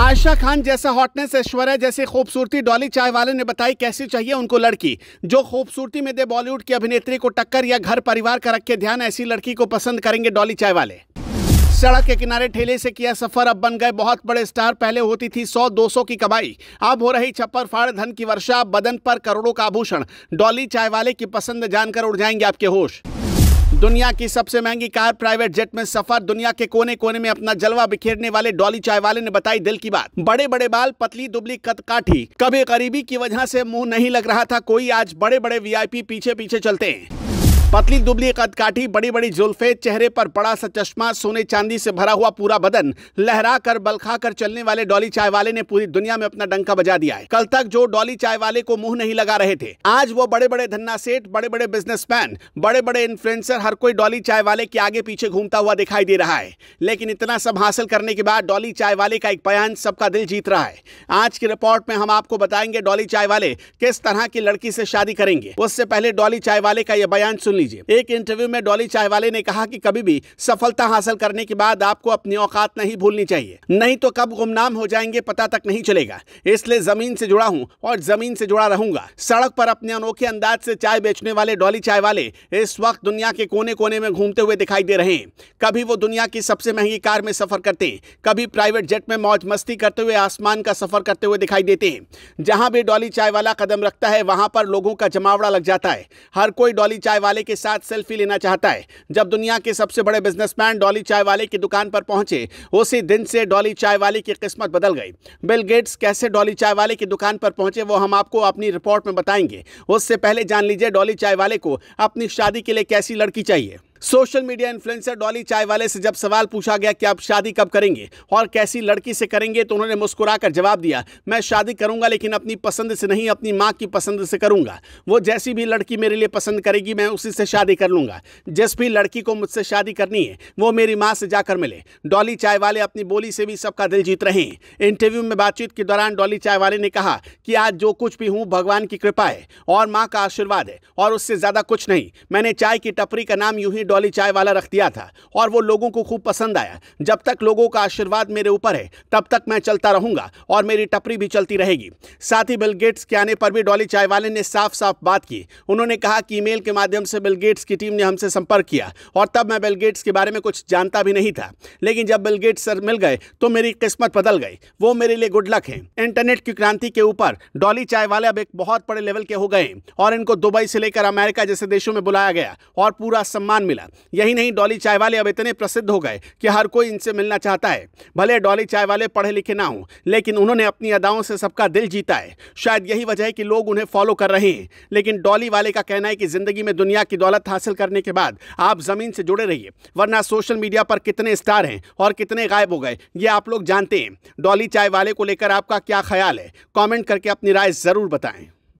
आयशा खान जैसा हॉटनेस ऐश्वर्या जैसी खूबसूरती डॉली चाय वाले ने बताई कैसी चाहिए उनको लड़की जो खूबसूरती में दे बॉलीवुड की अभिनेत्री को टक्कर या घर परिवार का रखे ध्यान ऐसी लड़की को पसंद करेंगे डॉली चाय वाले सड़क के किनारे ठेले से किया सफर अब बन गए बहुत बड़े स्टार पहले होती थी 100-200 की कमाई अब हो रही छप्पर फाड़ धन की वर्षा बदन पर करोड़ों का आभूषण डॉली चाय वाले की पसंद जानकर उड़ जाएंगे आपके होश दुनिया की सबसे महंगी कार प्राइवेट जेट में सफर दुनिया के कोने कोने में अपना जलवा बिखेरने वाले डॉली चाय वाले ने बताई दिल की बात बड़े बड़े बाल पतली दुबली कत काठी कभी गरीबी की वजह से मुंह नहीं लग रहा था कोई आज बड़े बड़े वीआईपी पीछे पीछे चलते हैं पतली दुबली कदकाठी बड़ी बड़ी जुल्फे चेहरे पर बड़ा सा चश्मा सोने चांदी से भरा हुआ पूरा बदन लहरा कर बलखा कर चलने वाले डॉली चाय वाले ने पूरी दुनिया में अपना डंका बजा दिया है कल तक जो डॉली चाय वाले को मुंह नहीं लगा रहे थे आज वो बड़े बड़े धन्ना सेठ बड़े बड़े बिजनेसमैन बड़े बड़े इन्फ्लुएंसर हर कोई डॉली चाय वाले के आगे पीछे घूमता हुआ दिखाई दे रहा है लेकिन इतना सब हासिल करने के बाद डॉली चाय वाले का एक बयान सबका दिल जीत रहा है आज की रिपोर्ट में हम आपको बताएंगे डॉली चाय वाले किस तरह की लड़की से शादी करेंगे उससे पहले डॉली चाय वाले का यह बयान सुन लीजिए एक इंटरव्यू में डॉली वाले ने कहा कि कभी भी सफलता हासिल करने के बाद आपको अपनी औकात नहीं भूलनी चाहिए नहीं तो कब गुमनाम हो जाएंगे पता तक नहीं चलेगा इसलिए जमीन से जुड़ा हूँ और जमीन से जुड़ा रहूंगा सड़क पर अपने अनोखे अंदाज से चाय बेचने वाले डॉली चाय वाले इस वक्त दुनिया के कोने कोने में घूमते हुए दिखाई दे रहे हैं कभी वो दुनिया की सबसे महंगी कार में सफर करते हैं कभी प्राइवेट जेट में मौज मस्ती करते हुए आसमान का सफर करते हुए दिखाई देते हैं जहां भी डॉली चाय वाला कदम रखता है वहां पर लोगों का जमावड़ा लग जाता है हर कोई डॉली चाय वाले के साथ सेल्फी लेना चाहता है जब दुनिया के सबसे बड़े बिजनेसमैन डॉली चाय वाले की दुकान पर पहुंचे उसी दिन से डॉली चाय वाले की किस्मत बदल गई बिल गेट्स कैसे डॉली चाय वाले की दुकान पर पहुंचे वो हम आपको अपनी रिपोर्ट में बताएंगे उससे पहले जान लीजिए डॉली चाय वाले को अपनी शादी के लिए कैसी लड़की चाहिए सोशल मीडिया इन्फ्लुएंसर डॉली चाय वाले से जब सवाल पूछा गया कि आप शादी कब करेंगे और कैसी लड़की से करेंगे तो उन्होंने मुस्कुराकर जवाब दिया मैं शादी करूंगा लेकिन अपनी पसंद से नहीं अपनी माँ की पसंद से करूंगा वो जैसी भी लड़की मेरे लिए पसंद करेगी मैं उसी से शादी कर लूंगा जिस भी लड़की को मुझसे शादी करनी है वो मेरी माँ से जाकर मिले डॉली चाय वाले अपनी बोली से भी सबका दिल जीत रहे हैं इंटरव्यू में बातचीत के दौरान डॉली चाय वाले ने कहा कि आज जो कुछ भी हूँ भगवान की कृपा है और माँ का आशीर्वाद है और उससे ज़्यादा कुछ नहीं मैंने चाय की टपरी का नाम यूँ ही डॉली चाय वाला रख दिया था और वो लोगों को खूब पसंद आया जब तक लोगों का आशीर्वाद मेरे ऊपर है तब तक मैं चलता रहूंगा और मेरी टपरी भी चलती रहेगी साथ ही बिल गेट्स के आने पर भी डॉली चाय वाले ने साफ साफ बात की उन्होंने कहा कि ईमेल के माध्यम से बिल गेट्स की टीम ने हमसे संपर्क किया और तब मैं बिल गेट्स के बारे में कुछ जानता भी नहीं था लेकिन जब बिल गेट्स सर मिल गए तो मेरी किस्मत बदल गई वो मेरे लिए गुड लक है इंटरनेट की क्रांति के ऊपर डॉली चाय वाले अब एक बहुत बड़े लेवल के हो गए और इनको दुबई से लेकर अमेरिका जैसे देशों में बुलाया गया और पूरा सम्मान मिला मिला यही नहीं डॉली चाय वाले अब इतने प्रसिद्ध हो गए कि हर कोई इनसे मिलना चाहता है भले डॉली चाय वाले पढ़े लिखे ना हों लेकिन उन्होंने अपनी अदाओं से सबका दिल जीता है शायद यही वजह है कि लोग उन्हें फॉलो कर रहे हैं लेकिन डॉली वाले का कहना है कि जिंदगी में दुनिया की दौलत हासिल करने के बाद आप जमीन से जुड़े रहिए वरना सोशल मीडिया पर कितने स्टार हैं और कितने गायब हो गए ये आप लोग जानते हैं डॉली चाय वाले को लेकर आपका क्या ख्याल है कॉमेंट करके अपनी राय ज़रूर बताएं